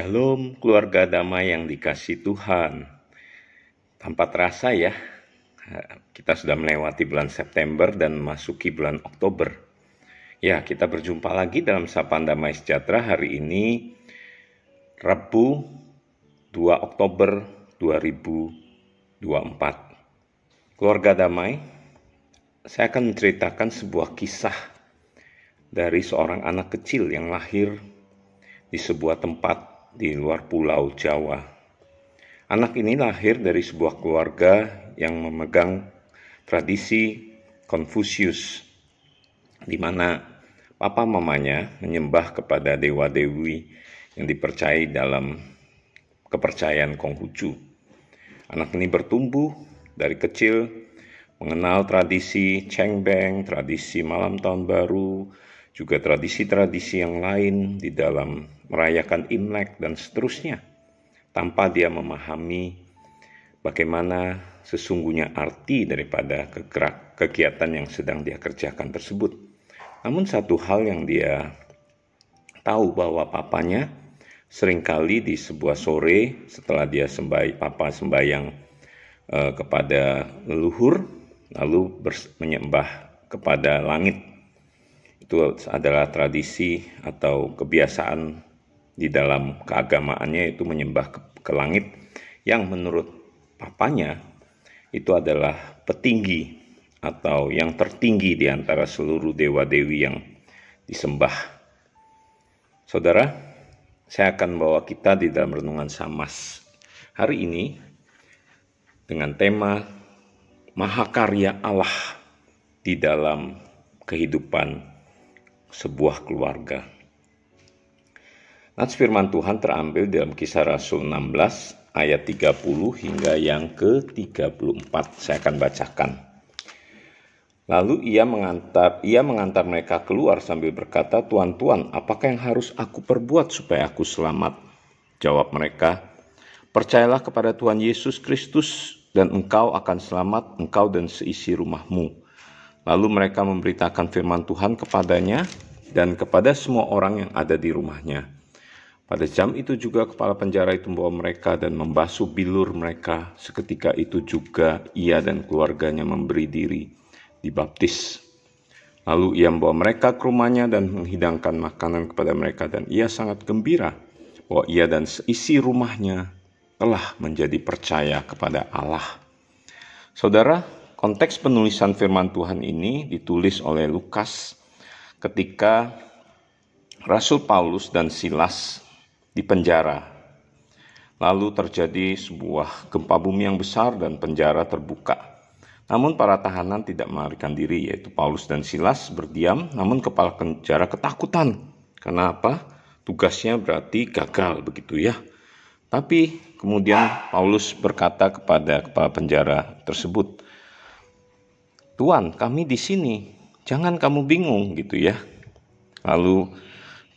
Shalom keluarga damai yang dikasih Tuhan. Tanpa terasa ya, kita sudah melewati bulan September dan masuki bulan Oktober. Ya, kita berjumpa lagi dalam Sapaan Damai Sejahtera hari ini, Rabu 2 Oktober 2024. Keluarga damai, saya akan menceritakan sebuah kisah dari seorang anak kecil yang lahir di sebuah tempat di luar Pulau Jawa. Anak ini lahir dari sebuah keluarga yang memegang tradisi Konfusius, di mana papa mamanya menyembah kepada dewa-dewi yang dipercayai dalam kepercayaan Konghucu. Anak ini bertumbuh dari kecil mengenal tradisi Cheng Beng, tradisi malam tahun baru, juga tradisi-tradisi yang lain di dalam merayakan Imlek, dan seterusnya, tanpa dia memahami bagaimana sesungguhnya arti daripada kegiatan yang sedang dia kerjakan tersebut. Namun satu hal yang dia tahu bahwa papanya seringkali di sebuah sore setelah dia sembah papa sembahyang eh, kepada leluhur lalu menyembah kepada langit. Itu adalah tradisi atau kebiasaan di dalam keagamaannya itu menyembah ke, ke langit yang menurut papanya itu adalah petinggi atau yang tertinggi di antara seluruh dewa-dewi yang disembah. Saudara, saya akan bawa kita di dalam renungan Samas hari ini dengan tema Mahakarya Allah di dalam kehidupan sebuah keluarga. Nats firman Tuhan terambil dalam kisah Rasul 16 ayat 30 hingga yang ke-34. Saya akan bacakan. Lalu ia mengantar ia mengantar mereka keluar sambil berkata, "Tuan-tuan, apakah yang harus aku perbuat supaya aku selamat?" Jawab mereka, "Percayalah kepada Tuhan Yesus Kristus dan engkau akan selamat, engkau dan seisi rumahmu." Lalu mereka memberitakan firman Tuhan kepadanya dan kepada semua orang yang ada di rumahnya. Pada jam itu juga kepala penjara itu membawa mereka dan membasuh bilur mereka. Seketika itu juga ia dan keluarganya memberi diri dibaptis. Lalu ia membawa mereka ke rumahnya dan menghidangkan makanan kepada mereka dan ia sangat gembira bahwa ia dan seisi rumahnya telah menjadi percaya kepada Allah. Saudara, konteks penulisan firman Tuhan ini ditulis oleh Lukas ketika Rasul Paulus dan Silas di penjara. Lalu terjadi sebuah gempa bumi yang besar dan penjara terbuka. Namun para tahanan tidak melarikan diri, yaitu Paulus dan Silas berdiam, namun kepala penjara ketakutan. Kenapa? Tugasnya berarti gagal begitu ya. Tapi kemudian Paulus berkata kepada kepala penjara tersebut, "Tuan, kami di sini. Jangan kamu bingung gitu ya." Lalu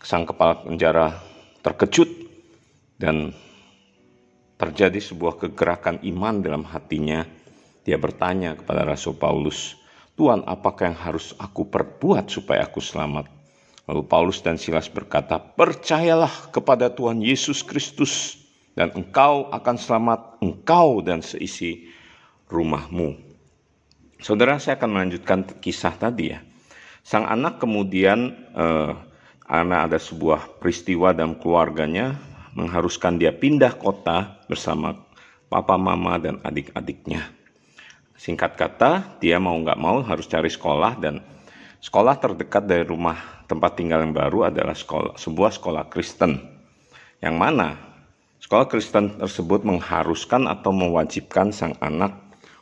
sang kepala penjara terkejut dan terjadi sebuah kegerakan iman dalam hatinya. Dia bertanya kepada Rasul Paulus, "Tuhan, apakah yang harus aku perbuat supaya aku selamat?" Lalu Paulus dan Silas berkata, "Percayalah kepada Tuhan Yesus Kristus, dan engkau akan selamat, engkau dan seisi rumahmu." Saudara, saya akan melanjutkan kisah tadi ya. Sang anak kemudian eh, karena ada sebuah peristiwa dalam keluarganya mengharuskan dia pindah kota bersama papa mama dan adik-adiknya. Singkat kata, dia mau nggak mau harus cari sekolah dan sekolah terdekat dari rumah tempat tinggal yang baru adalah sekolah, sebuah sekolah Kristen. Yang mana sekolah Kristen tersebut mengharuskan atau mewajibkan sang anak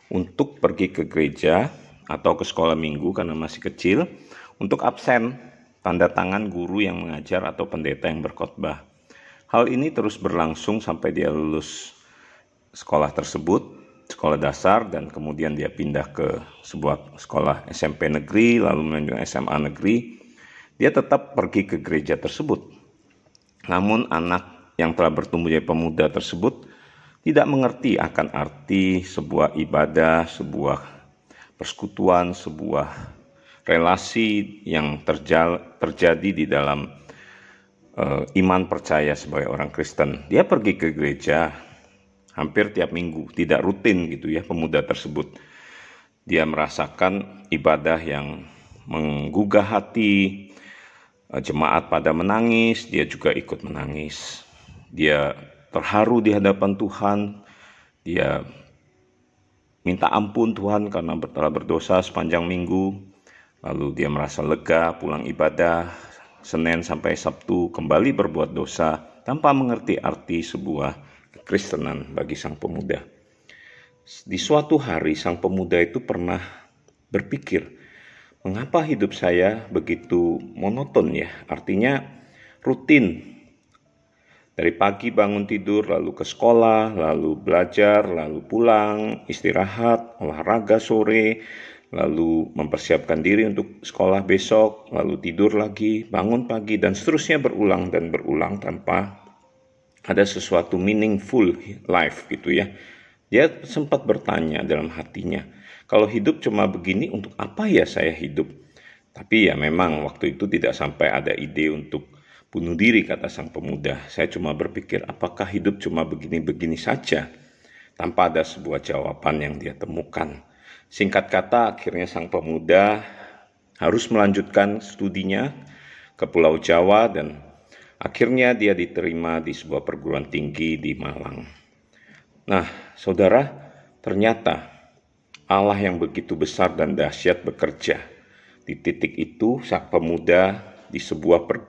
untuk pergi ke gereja atau ke sekolah minggu karena masih kecil untuk absen tanda tangan guru yang mengajar atau pendeta yang berkhotbah. Hal ini terus berlangsung sampai dia lulus sekolah tersebut, sekolah dasar, dan kemudian dia pindah ke sebuah sekolah SMP negeri, lalu menuju SMA negeri. Dia tetap pergi ke gereja tersebut. Namun anak yang telah bertumbuh jadi pemuda tersebut tidak mengerti akan arti sebuah ibadah, sebuah persekutuan, sebuah relasi yang terjal, terjadi di dalam uh, iman percaya sebagai orang Kristen. Dia pergi ke gereja hampir tiap minggu, tidak rutin gitu ya pemuda tersebut. Dia merasakan ibadah yang menggugah hati, eh, jemaat pada menangis, dia juga ikut menangis. Dia terharu di hadapan Tuhan, dia minta ampun Tuhan karena telah berdosa sepanjang minggu, lalu dia merasa lega pulang ibadah Senin sampai Sabtu kembali berbuat dosa tanpa mengerti arti sebuah kekristenan bagi sang pemuda. Di suatu hari sang pemuda itu pernah berpikir, mengapa hidup saya begitu monoton ya? Artinya rutin. Dari pagi bangun tidur, lalu ke sekolah, lalu belajar, lalu pulang, istirahat, olahraga sore, lalu mempersiapkan diri untuk sekolah besok, lalu tidur lagi, bangun pagi, dan seterusnya berulang dan berulang tanpa ada sesuatu meaningful life gitu ya. Dia sempat bertanya dalam hatinya, kalau hidup cuma begini untuk apa ya saya hidup? Tapi ya memang waktu itu tidak sampai ada ide untuk bunuh diri kata sang pemuda. Saya cuma berpikir apakah hidup cuma begini-begini saja tanpa ada sebuah jawaban yang dia temukan. Singkat kata, akhirnya sang pemuda harus melanjutkan studinya ke Pulau Jawa dan akhirnya dia diterima di sebuah perguruan tinggi di Malang. Nah, saudara, ternyata Allah yang begitu besar dan dahsyat bekerja. Di titik itu, sang pemuda di sebuah per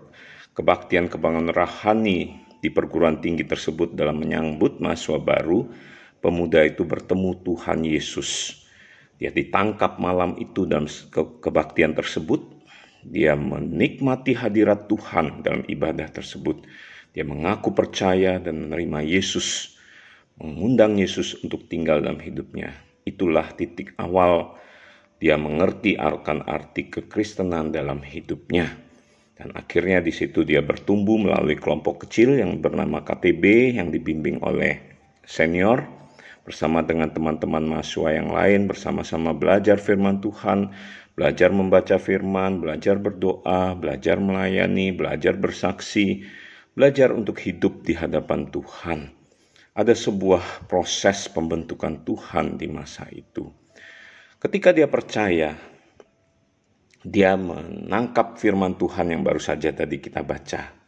kebaktian kebangunan rahani di perguruan tinggi tersebut dalam menyambut mahasiswa baru, pemuda itu bertemu Tuhan Yesus dia ditangkap malam itu dalam kebaktian tersebut. Dia menikmati hadirat Tuhan dalam ibadah tersebut. Dia mengaku percaya dan menerima Yesus, mengundang Yesus untuk tinggal dalam hidupnya. Itulah titik awal dia mengerti arkan arti kekristenan dalam hidupnya. Dan akhirnya di situ dia bertumbuh melalui kelompok kecil yang bernama KTB yang dibimbing oleh senior bersama dengan teman-teman mahasiswa yang lain bersama-sama belajar firman Tuhan, belajar membaca firman, belajar berdoa, belajar melayani, belajar bersaksi, belajar untuk hidup di hadapan Tuhan. Ada sebuah proses pembentukan Tuhan di masa itu. Ketika dia percaya, dia menangkap firman Tuhan yang baru saja tadi kita baca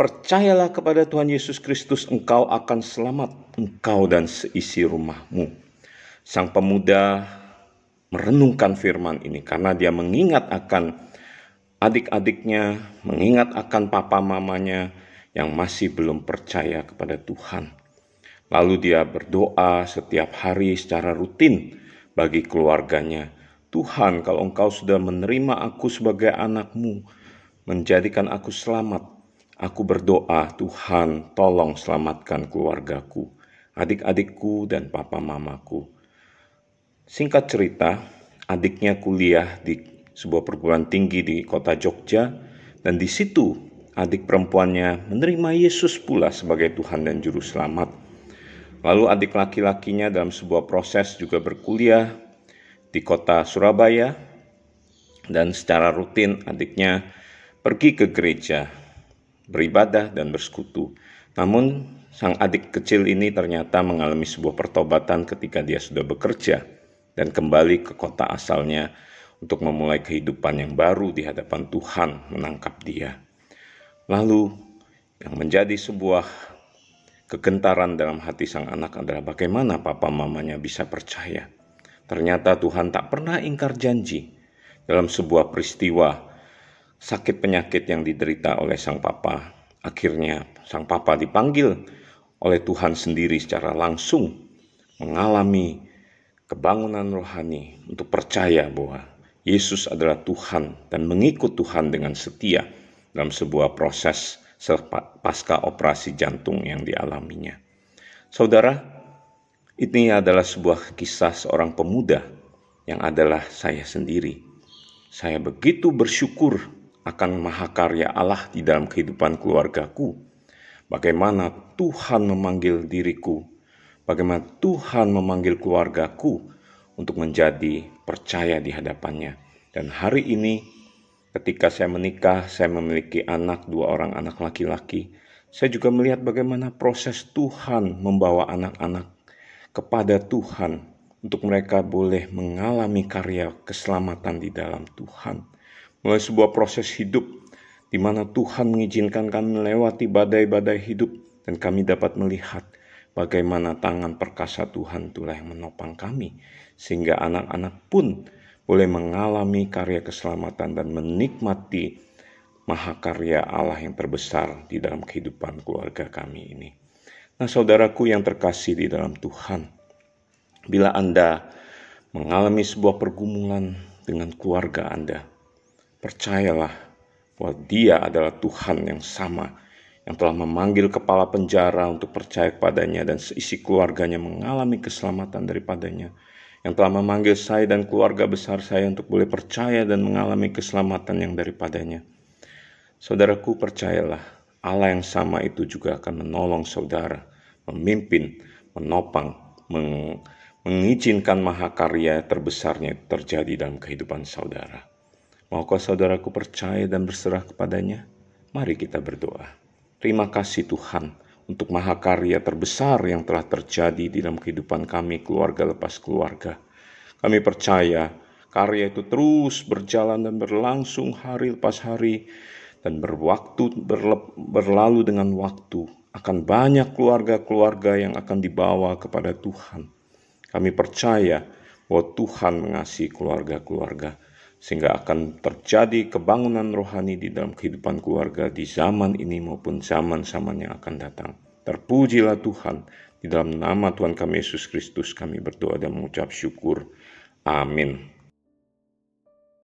Percayalah kepada Tuhan Yesus Kristus, engkau akan selamat, engkau dan seisi rumahmu. Sang pemuda merenungkan firman ini karena dia mengingat akan adik-adiknya, mengingat akan papa mamanya yang masih belum percaya kepada Tuhan. Lalu dia berdoa setiap hari secara rutin bagi keluarganya. Tuhan, kalau engkau sudah menerima aku sebagai anakmu, menjadikan aku selamat, Aku berdoa, Tuhan, tolong selamatkan keluargaku, adik-adikku dan papa mamaku. Singkat cerita, adiknya kuliah di sebuah perguruan tinggi di kota Jogja dan di situ adik perempuannya menerima Yesus pula sebagai Tuhan dan juru selamat. Lalu adik laki-lakinya dalam sebuah proses juga berkuliah di kota Surabaya dan secara rutin adiknya pergi ke gereja beribadah dan bersekutu. Namun sang adik kecil ini ternyata mengalami sebuah pertobatan ketika dia sudah bekerja dan kembali ke kota asalnya untuk memulai kehidupan yang baru di hadapan Tuhan menangkap dia. Lalu yang menjadi sebuah kegentaran dalam hati sang anak adalah bagaimana papa mamanya bisa percaya. Ternyata Tuhan tak pernah ingkar janji dalam sebuah peristiwa sakit penyakit yang diderita oleh sang papa. Akhirnya sang papa dipanggil oleh Tuhan sendiri secara langsung mengalami kebangunan rohani untuk percaya bahwa Yesus adalah Tuhan dan mengikut Tuhan dengan setia dalam sebuah proses pasca operasi jantung yang dialaminya. Saudara, ini adalah sebuah kisah seorang pemuda yang adalah saya sendiri. Saya begitu bersyukur akan mahakarya Allah di dalam kehidupan keluargaku. Bagaimana Tuhan memanggil diriku, bagaimana Tuhan memanggil keluargaku untuk menjadi percaya di hadapannya. Dan hari ini ketika saya menikah, saya memiliki anak, dua orang anak laki-laki. Saya juga melihat bagaimana proses Tuhan membawa anak-anak kepada Tuhan untuk mereka boleh mengalami karya keselamatan di dalam Tuhan mulai sebuah proses hidup di mana Tuhan mengizinkan kami melewati badai-badai hidup dan kami dapat melihat bagaimana tangan perkasa Tuhan itulah yang menopang kami sehingga anak-anak pun boleh mengalami karya keselamatan dan menikmati mahakarya Allah yang terbesar di dalam kehidupan keluarga kami ini. Nah, saudaraku yang terkasih di dalam Tuhan, bila Anda mengalami sebuah pergumulan dengan keluarga Anda, Percayalah bahwa Dia adalah Tuhan yang sama, yang telah memanggil kepala penjara untuk percaya kepadanya dan seisi keluarganya mengalami keselamatan daripadanya, yang telah memanggil saya dan keluarga besar saya untuk boleh percaya dan mengalami keselamatan yang daripadanya. Saudaraku, percayalah, Allah yang sama itu juga akan menolong saudara, memimpin, menopang, meng mengizinkan mahakarya terbesarnya terjadi dalam kehidupan saudara. Maukah saudaraku percaya dan berserah kepadanya? Mari kita berdoa. Terima kasih Tuhan untuk mahakarya terbesar yang telah terjadi di dalam kehidupan kami keluarga lepas keluarga. Kami percaya karya itu terus berjalan dan berlangsung hari lepas hari dan berwaktu berlep, berlalu dengan waktu akan banyak keluarga-keluarga yang akan dibawa kepada Tuhan. Kami percaya bahwa Tuhan mengasihi keluarga-keluarga sehingga akan terjadi kebangunan rohani di dalam kehidupan keluarga di zaman ini maupun zaman-zaman yang akan datang. Terpujilah Tuhan, di dalam nama Tuhan kami Yesus Kristus kami berdoa dan mengucap syukur. Amin.